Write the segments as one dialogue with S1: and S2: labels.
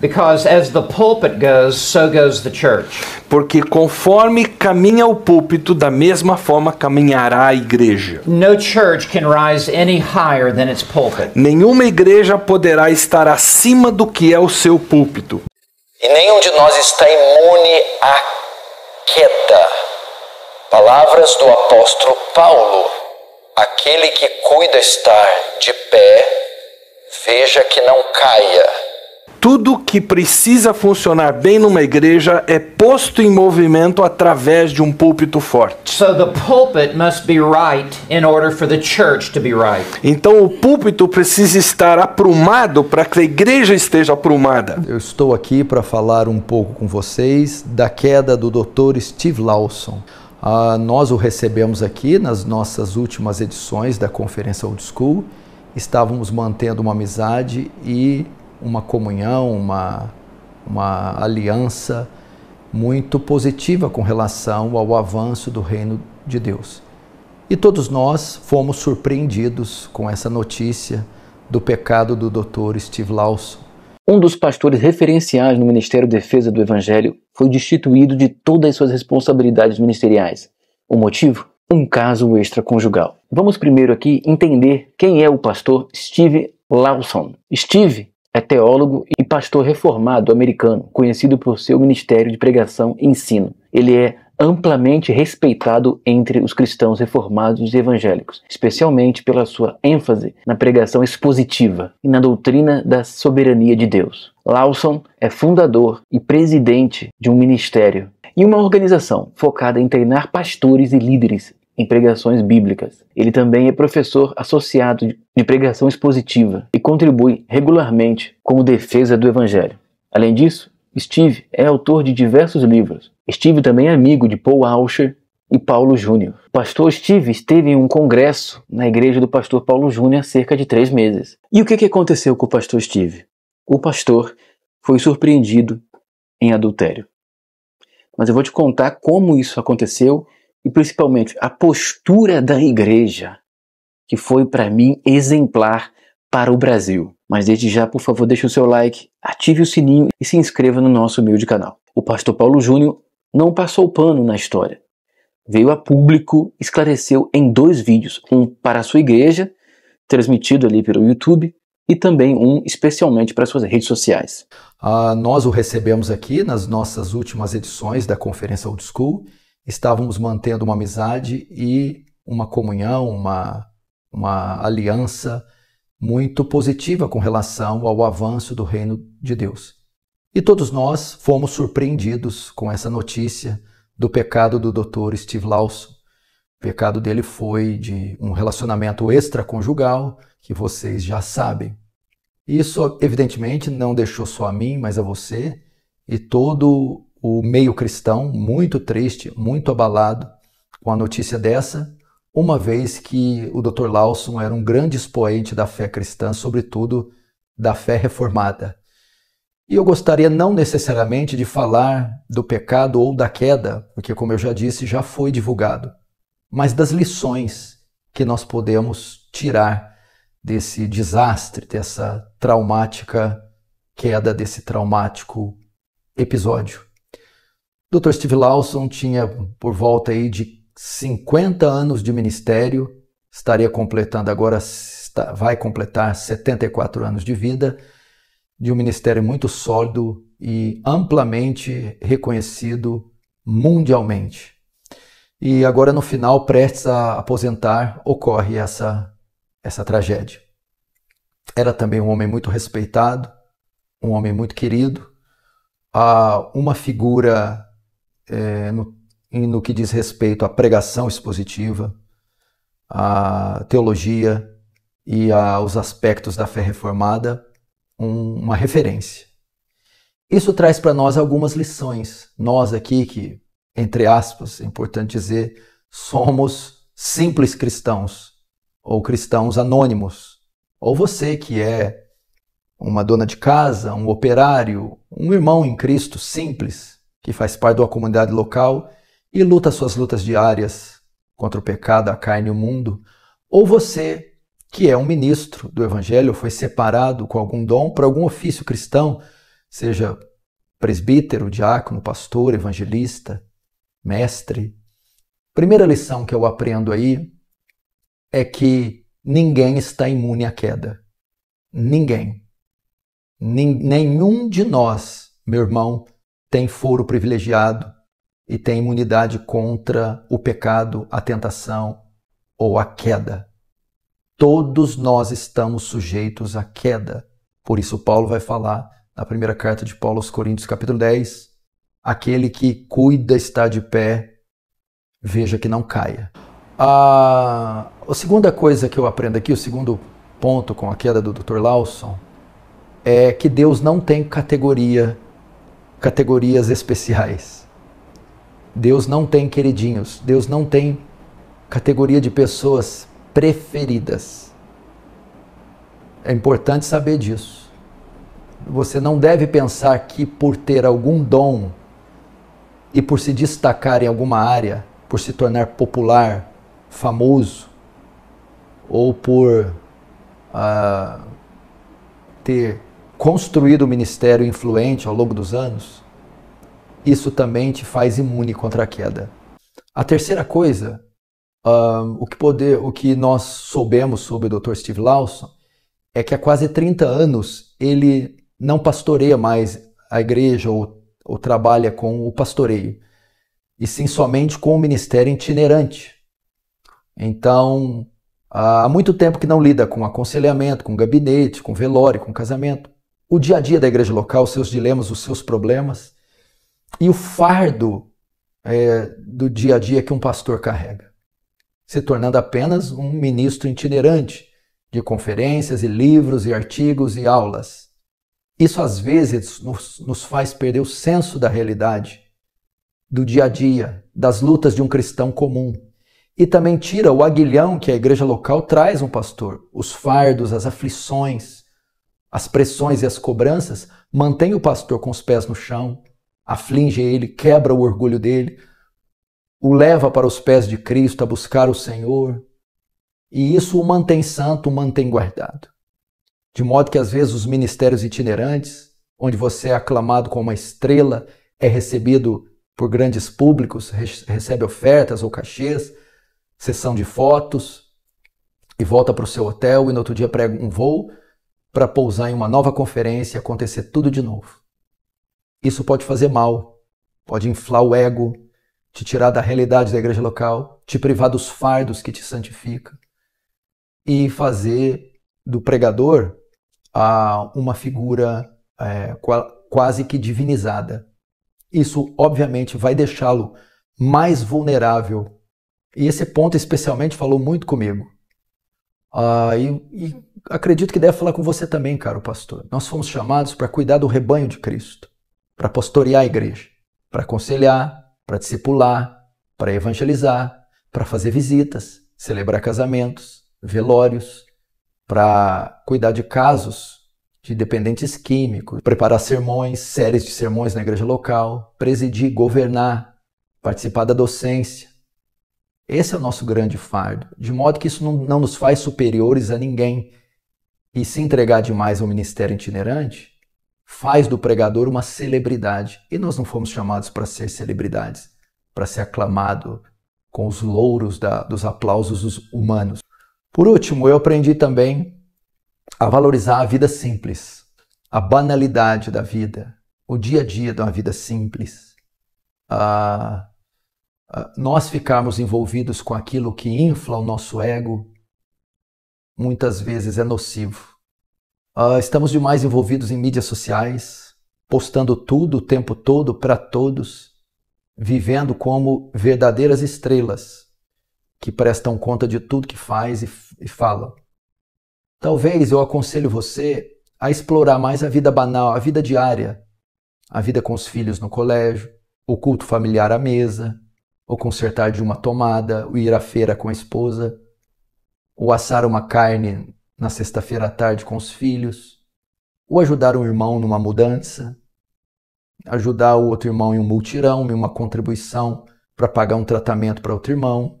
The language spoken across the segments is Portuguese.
S1: Because as the pulpit goes, so goes the church. Porque conforme caminha o púlpito, da mesma forma caminhará a igreja.
S2: No church can rise any higher than its pulpit.
S1: Nenhuma igreja poderá estar acima do que é o seu púlpito. E nenhum de nós está imune à queda. Palavras do apóstolo Paulo: Aquele que cuida estar de pé, veja que não caia. Tudo que precisa funcionar bem numa igreja é posto em movimento através de um púlpito forte.
S2: So right
S1: então o púlpito precisa estar aprumado para que a igreja esteja aprumada. Eu estou aqui para falar um pouco com vocês da queda do Dr. Steve Lawson. Ah, nós o recebemos aqui nas nossas últimas edições da Conferência Old School. Estávamos mantendo uma amizade e uma comunhão, uma, uma aliança muito positiva com relação ao avanço do reino de Deus. E todos nós fomos surpreendidos
S2: com essa notícia do pecado do Dr. Steve Lawson. Um dos pastores referenciais no Ministério de Defesa do Evangelho foi destituído de todas as suas responsabilidades ministeriais. O motivo? Um caso extraconjugal. Vamos primeiro aqui entender quem é o pastor Steve Lawson. Steve é teólogo e pastor reformado americano, conhecido por seu ministério de pregação e ensino. Ele é amplamente respeitado entre os cristãos reformados e evangélicos, especialmente pela sua ênfase na pregação expositiva e na doutrina da soberania de Deus. Lawson é fundador e presidente de um ministério e uma organização focada em treinar pastores e líderes em pregações bíblicas. Ele também é professor associado de pregação expositiva e contribui regularmente com defesa do Evangelho. Além disso, Steve é autor de diversos livros. Steve também é amigo de Paul Auscher e Paulo Júnior. O pastor Steve esteve em um congresso na igreja do pastor Paulo Júnior há cerca de três meses. E o que aconteceu com o pastor Steve? O pastor foi surpreendido em adultério. Mas eu vou te contar como isso aconteceu e principalmente a postura da igreja, que foi para mim exemplar para o Brasil. Mas desde já, por favor, deixe o seu like, ative o sininho e se inscreva no nosso humilde canal. O pastor Paulo Júnior não passou pano na história. Veio a público, esclareceu em dois vídeos, um para a sua igreja, transmitido ali pelo YouTube, e também um especialmente para suas redes sociais.
S1: Ah, nós o recebemos aqui nas nossas últimas edições da Conferência Old School estávamos mantendo uma amizade e uma comunhão, uma, uma aliança muito positiva com relação ao avanço do reino de Deus. E todos nós fomos surpreendidos com essa notícia do pecado do Dr. Steve Lawson. O pecado dele foi de um relacionamento extraconjugal, que vocês já sabem. Isso, evidentemente, não deixou só a mim, mas a você e todo o meio cristão, muito triste, muito abalado com a notícia dessa, uma vez que o Dr. Lawson era um grande expoente da fé cristã, sobretudo da fé reformada. E eu gostaria não necessariamente de falar do pecado ou da queda, porque, como eu já disse, já foi divulgado, mas das lições que nós podemos tirar desse desastre, dessa traumática queda, desse traumático episódio. Dr. Steve Lawson tinha por volta aí de 50 anos de ministério, estaria completando agora, está, vai completar 74 anos de vida, de um ministério muito sólido e amplamente reconhecido mundialmente. E agora no final, prestes a aposentar, ocorre essa, essa tragédia. Era também um homem muito respeitado, um homem muito querido, uma figura é, no, no que diz respeito à pregação expositiva, à teologia e aos aspectos da fé reformada, um, uma referência. Isso traz para nós algumas lições. Nós aqui, que, entre aspas, é importante dizer, somos simples cristãos, ou cristãos anônimos, ou você que é uma dona de casa, um operário, um irmão em Cristo simples, que faz parte da comunidade local e luta suas lutas diárias contra o pecado, a carne e o mundo, ou você, que é um ministro do Evangelho, foi separado com algum dom para algum ofício cristão, seja presbítero, diácono, pastor, evangelista, mestre. Primeira lição que eu aprendo aí é que ninguém está imune à queda. Ninguém. nenhum de nós, meu irmão, tem foro privilegiado e tem imunidade contra o pecado, a tentação ou a queda. Todos nós estamos sujeitos à queda. Por isso, Paulo vai falar na primeira carta de Paulo aos Coríntios, capítulo 10: aquele que cuida estar de pé, veja que não caia. A, ah, a segunda coisa que eu aprendo aqui, o segundo ponto com a queda do Dr. Lawson, é que Deus não tem categoria categorias especiais. Deus não tem queridinhos, Deus não tem categoria de pessoas preferidas. É importante saber disso. Você não deve pensar que por ter algum dom e por se destacar em alguma área, por se tornar popular, famoso, ou por uh, ter construído um ministério influente ao longo dos anos, isso também te faz imune contra a queda. A terceira coisa, um, o, que poder, o que nós soubemos sobre o Dr. Steve Lawson, é que há quase 30 anos ele não pastoreia mais a igreja ou, ou trabalha com o pastoreio, e sim somente com o ministério itinerante. Então, há muito tempo que não lida com aconselhamento, com gabinete, com velório, com casamento o dia a dia da igreja local, os seus dilemas, os seus problemas e o fardo é, do dia a dia que um pastor carrega, se tornando apenas um ministro itinerante de conferências e livros e artigos e aulas. Isso às vezes nos, nos faz perder o senso da realidade, do dia a dia, das lutas de um cristão comum. E também tira o aguilhão que a igreja local traz um pastor, os fardos, as aflições, as pressões e as cobranças mantêm o pastor com os pés no chão, aflige ele, quebra o orgulho dele, o leva para os pés de Cristo a buscar o Senhor, e isso o mantém santo, o mantém guardado. De modo que às vezes os ministérios itinerantes, onde você é aclamado como uma estrela, é recebido por grandes públicos, recebe ofertas ou cachês, sessão de fotos, e volta para o seu hotel e no outro dia prega um voo, para pousar em uma nova conferência e acontecer tudo de novo. Isso pode fazer mal, pode inflar o ego, te tirar da realidade da igreja local, te privar dos fardos que te santifica e fazer do pregador a uma figura é, quase que divinizada. Isso, obviamente, vai deixá-lo mais vulnerável. E esse ponto, especialmente, falou muito comigo. Ah, e, e acredito que deve falar com você também, caro pastor. Nós fomos chamados para cuidar do rebanho de Cristo, para pastorear a igreja, para aconselhar, para discipular, para evangelizar, para fazer visitas, celebrar casamentos, velórios, para cuidar de casos de dependentes químicos, preparar sermões, séries de sermões na igreja local, presidir, governar, participar da docência, esse é o nosso grande fardo, de modo que isso não, não nos faz superiores a ninguém. E se entregar demais ao ministério itinerante faz do pregador uma celebridade. E nós não fomos chamados para ser celebridades, para ser aclamado com os louros da, dos aplausos humanos. Por último, eu aprendi também a valorizar a vida simples, a banalidade da vida, o dia a dia de uma vida simples. A ah, nós ficarmos envolvidos com aquilo que infla o nosso ego, muitas vezes é nocivo. Ah, estamos demais envolvidos em mídias sociais, postando tudo o tempo todo para todos, vivendo como verdadeiras estrelas que prestam conta de tudo que faz e, e Talvez eu aconselho você a explorar mais a vida banal, a vida diária, a vida com os filhos no colégio, o culto familiar à mesa, ou consertar de uma tomada, o ir à feira com a esposa, ou assar uma carne na sexta-feira à tarde com os filhos, ou ajudar um irmão numa mudança, ajudar o outro irmão em um multirão, em uma contribuição para pagar um tratamento para outro irmão.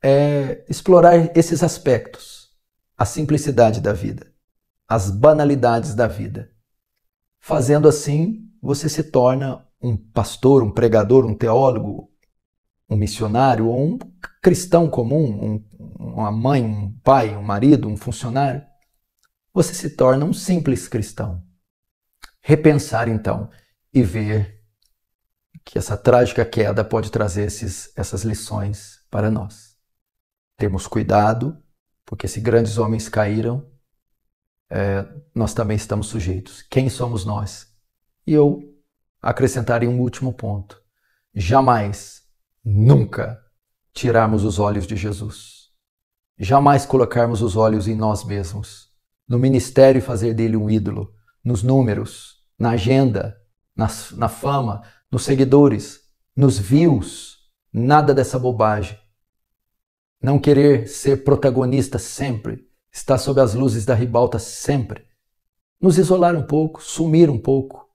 S1: É explorar esses aspectos, a simplicidade da vida, as banalidades da vida. Fazendo assim, você se torna um pastor, um pregador, um teólogo, um missionário ou um cristão comum, um, uma mãe, um pai, um marido, um funcionário, você se torna um simples cristão. Repensar então e ver que essa trágica queda pode trazer esses, essas lições para nós. Temos cuidado, porque se grandes homens caíram, é, nós também estamos sujeitos. Quem somos nós? E eu acrescentarem um último ponto. Jamais, nunca tirarmos os olhos de Jesus. Jamais colocarmos os olhos em nós mesmos, no ministério e fazer dele um ídolo, nos números, na agenda, na, na fama, nos seguidores, nos views, nada dessa bobagem. Não querer ser protagonista sempre, estar sob as luzes da ribalta sempre. Nos isolar um pouco, sumir um pouco,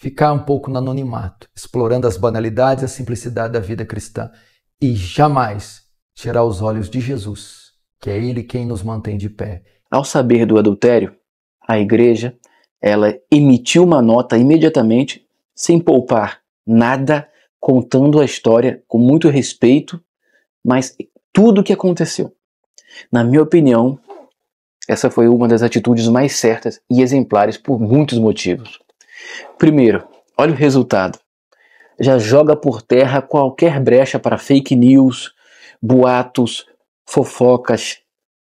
S1: ficar um pouco no anonimato, explorando as banalidades e a simplicidade da vida cristã e jamais tirar os olhos de Jesus, que é ele quem nos mantém de pé.
S2: Ao saber do adultério, a igreja, ela emitiu uma nota imediatamente, sem poupar nada, contando a história com muito respeito, mas tudo o que aconteceu. Na minha opinião, essa foi uma das atitudes mais certas e exemplares por muitos motivos. Primeiro, olha o resultado. Já joga por terra qualquer brecha para fake news, boatos, fofocas,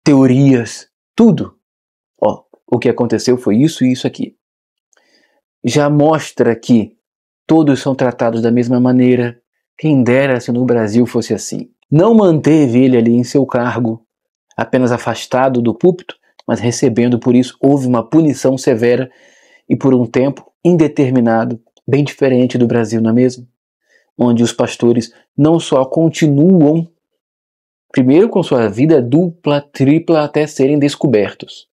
S2: teorias, tudo. Ó, o que aconteceu foi isso e isso aqui. Já mostra que todos são tratados da mesma maneira. Quem dera se no Brasil fosse assim. Não manteve ele ali em seu cargo, apenas afastado do púlpito, mas recebendo por isso houve uma punição severa e por um tempo indeterminado, bem diferente do Brasil, não é mesmo? Onde os pastores não só continuam, primeiro com sua vida dupla, tripla, até serem descobertos.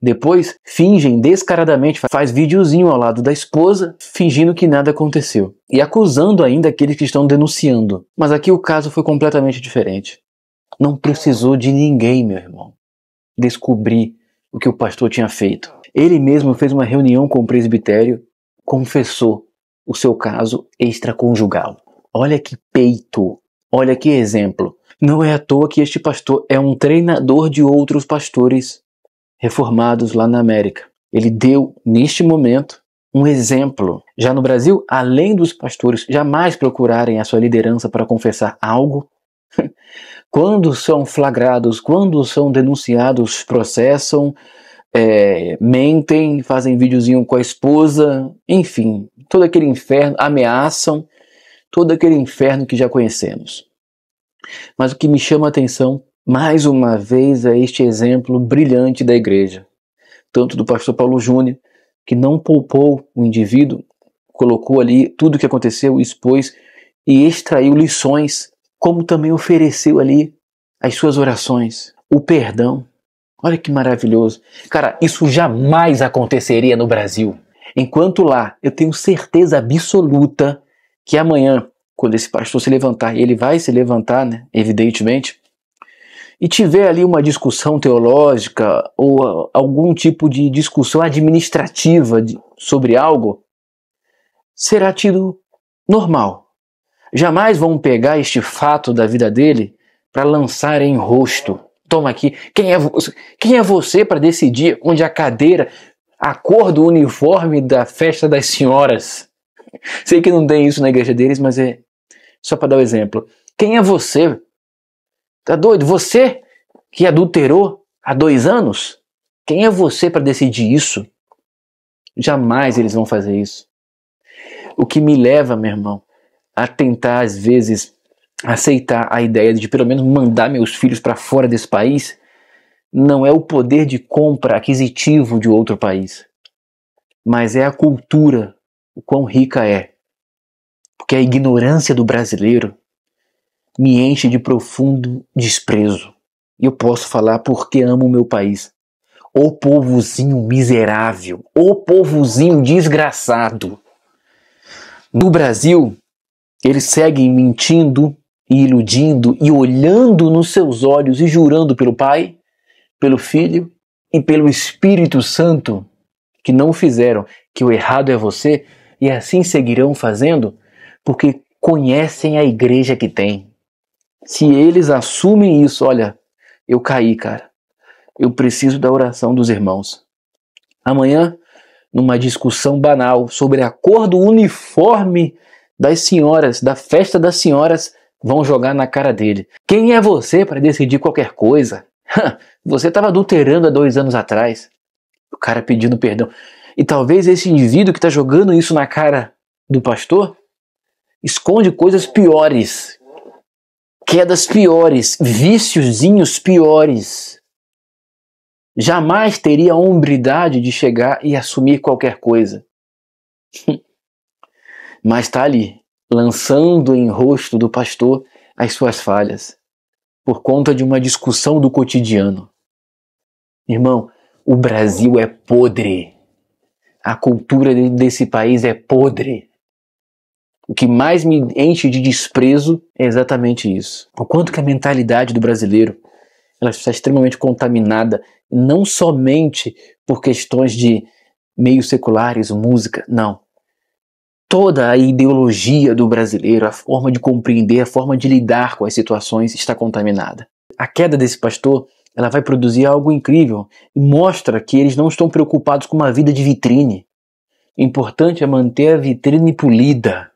S2: Depois fingem descaradamente, faz videozinho ao lado da esposa, fingindo que nada aconteceu e acusando ainda aqueles que estão denunciando. Mas aqui o caso foi completamente diferente. Não precisou de ninguém, meu irmão, descobrir o que o pastor tinha feito. Ele mesmo fez uma reunião com o presbitério, confessou o seu caso extraconjugal. Olha que peito, olha que exemplo. Não é à toa que este pastor é um treinador de outros pastores reformados lá na América. Ele deu, neste momento, um exemplo. Já no Brasil, além dos pastores jamais procurarem a sua liderança para confessar algo, quando são flagrados, quando são denunciados, processam, é, mentem, fazem videozinho com a esposa, enfim, todo aquele inferno, ameaçam, todo aquele inferno que já conhecemos. Mas o que me chama a atenção, mais uma vez, é este exemplo brilhante da igreja, tanto do pastor Paulo Júnior, que não poupou o indivíduo, colocou ali tudo o que aconteceu, expôs e extraiu lições, como também ofereceu ali as suas orações, o perdão, Olha que maravilhoso. Cara, isso jamais aconteceria no Brasil. Enquanto lá, eu tenho certeza absoluta que amanhã, quando esse pastor se levantar, ele vai se levantar, né, evidentemente, e tiver ali uma discussão teológica ou ah, algum tipo de discussão administrativa sobre algo, será tido normal. Jamais vão pegar este fato da vida dele para lançar em rosto Toma aqui. Quem é, quem é você para decidir onde a cadeira, a cor do uniforme da festa das senhoras? Sei que não tem isso na igreja deles, mas é só para dar o um exemplo. Quem é você? Tá doido? Você que adulterou há dois anos? Quem é você para decidir isso? Jamais eles vão fazer isso. O que me leva, meu irmão, a tentar às vezes aceitar a ideia de pelo menos mandar meus filhos para fora desse país não é o poder de compra aquisitivo de outro país, mas é a cultura, o quão rica é. Porque a ignorância do brasileiro me enche de profundo desprezo. E eu posso falar porque amo o meu país. O povozinho miserável, o povozinho desgraçado. No Brasil, eles seguem mentindo, e iludindo e olhando nos seus olhos e jurando pelo Pai, pelo Filho e pelo Espírito Santo que não fizeram, que o errado é você e assim seguirão fazendo, porque conhecem a igreja que tem. Se eles assumem isso, olha, eu caí, cara. Eu preciso da oração dos irmãos. Amanhã, numa discussão banal sobre a cor do uniforme das senhoras, da festa das senhoras, vão jogar na cara dele. Quem é você para decidir qualquer coisa? Você estava adulterando há dois anos atrás. O cara pedindo perdão. E talvez esse indivíduo que está jogando isso na cara do pastor esconde coisas piores, quedas piores, viciozinhos piores. Jamais teria a hombridade de chegar e assumir qualquer coisa. Hum. Mas está ali, lançando em rosto do pastor as suas falhas, por conta de uma discussão do cotidiano. Irmão, o Brasil é podre. A cultura desse país é podre. O que mais me enche de desprezo é exatamente isso. O quanto que a mentalidade do brasileiro ela está extremamente contaminada, não somente por questões de meios seculares, música, não. Toda a ideologia do brasileiro, a forma de compreender, a forma de lidar com as situações está contaminada. A queda desse pastor ela vai produzir algo incrível e mostra que eles não estão preocupados com uma vida de vitrine. O importante é manter a vitrine polida.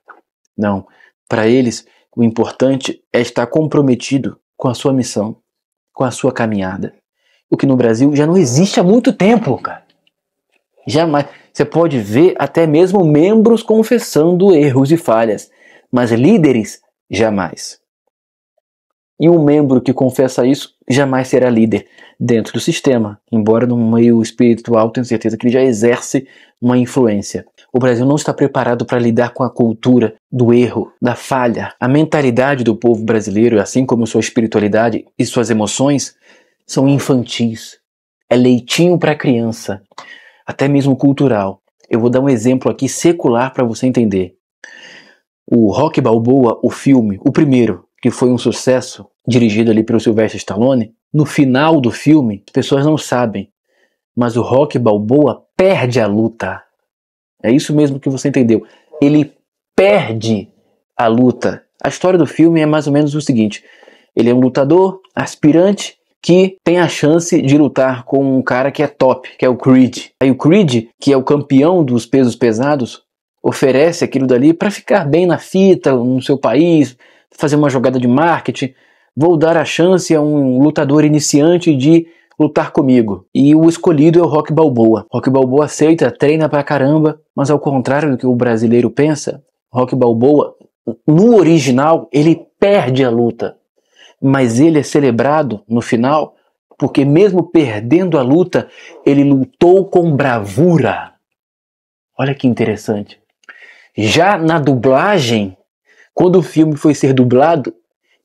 S2: Não, para eles o importante é estar comprometido com a sua missão, com a sua caminhada. O que no Brasil já não existe há muito tempo, cara. Jamais. Você pode ver até mesmo membros confessando erros e falhas, mas líderes jamais. E um membro que confessa isso jamais será líder dentro do sistema, embora no meio espiritual tenho certeza que ele já exerce uma influência. O Brasil não está preparado para lidar com a cultura do erro, da falha. A mentalidade do povo brasileiro, assim como sua espiritualidade e suas emoções, são infantis. É leitinho para criança até mesmo cultural. Eu vou dar um exemplo aqui secular para você entender. O Rock Balboa, o filme, o primeiro, que foi um sucesso, dirigido ali pelo Sylvester Stallone, no final do filme, as pessoas não sabem, mas o Rock Balboa perde a luta. É isso mesmo que você entendeu. Ele perde a luta. A história do filme é mais ou menos o seguinte: ele é um lutador, aspirante, que tem a chance de lutar com um cara que é top, que é o Creed. Aí o Creed, que é o campeão dos pesos pesados, oferece aquilo dali para ficar bem na fita, no seu país, fazer uma jogada de marketing. Vou dar a chance a um lutador iniciante de lutar comigo. E o escolhido é o Rock Balboa. Rock Balboa aceita, treina pra caramba, mas ao contrário do que o brasileiro pensa, Rock Balboa, no original, ele perde a luta mas ele é celebrado no final porque, mesmo perdendo a luta, ele lutou com bravura. Olha que interessante. Já na dublagem, quando o filme foi ser dublado,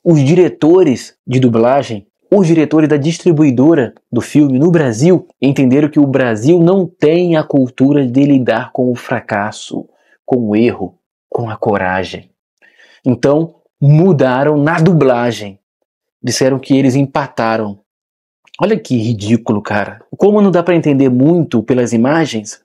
S2: os diretores de dublagem, os diretores da distribuidora do filme no Brasil, entenderam que o Brasil não tem a cultura de lidar com o fracasso, com o erro, com a coragem. Então, mudaram na dublagem disseram que eles empataram. Olha que ridículo, cara. Como não dá para entender muito pelas imagens,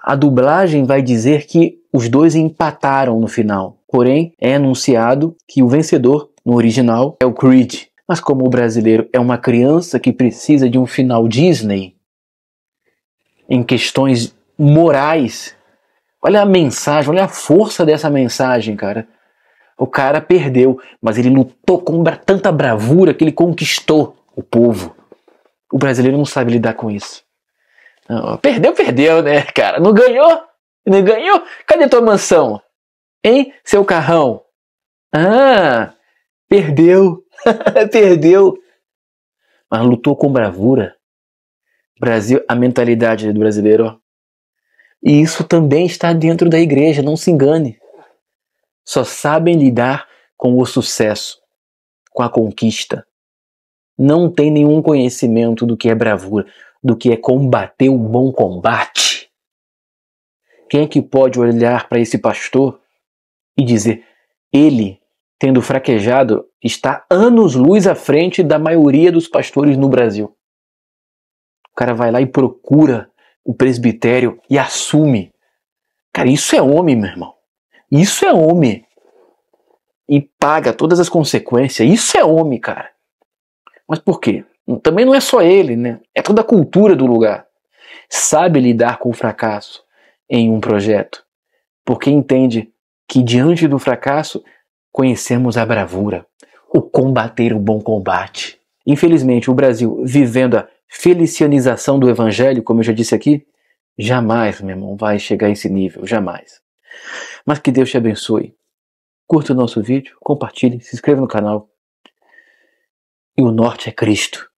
S2: a dublagem vai dizer que os dois empataram no final. Porém, é anunciado que o vencedor, no original, é o Creed. Mas como o brasileiro é uma criança que precisa de um final Disney em questões morais, olha a mensagem, olha a força dessa mensagem, cara o cara perdeu, mas ele lutou com tanta bravura que ele conquistou o povo. O brasileiro não sabe lidar com isso. Não, perdeu, perdeu, né, cara? Não ganhou? Não ganhou? Cadê tua mansão? Hein, seu carrão? Ah, perdeu. perdeu. Mas lutou com bravura. Brasil, a mentalidade do brasileiro, ó. E isso também está dentro da igreja, não se engane só sabem lidar com o sucesso, com a conquista. Não tem nenhum conhecimento do que é bravura, do que é combater o bom combate. Quem é que pode olhar para esse pastor e dizer: ele, tendo fraquejado, está anos-luz à frente da maioria dos pastores no Brasil? O cara vai lá e procura o presbitério e assume. Cara, isso é homem, meu irmão. Isso é homem. E paga todas as consequências. Isso é homem, cara. Mas por quê? Também não é só ele, né? É toda a cultura do lugar. Sabe lidar com o fracasso em um projeto, porque entende que diante do fracasso conhecemos a bravura, o combater o bom combate. Infelizmente, o Brasil, vivendo a felicianização do evangelho, como eu já disse aqui, jamais, meu irmão, vai chegar a esse nível, jamais. Mas que Deus te abençoe. Curta o nosso vídeo, compartilhe, se inscreva no canal. E o norte é Cristo.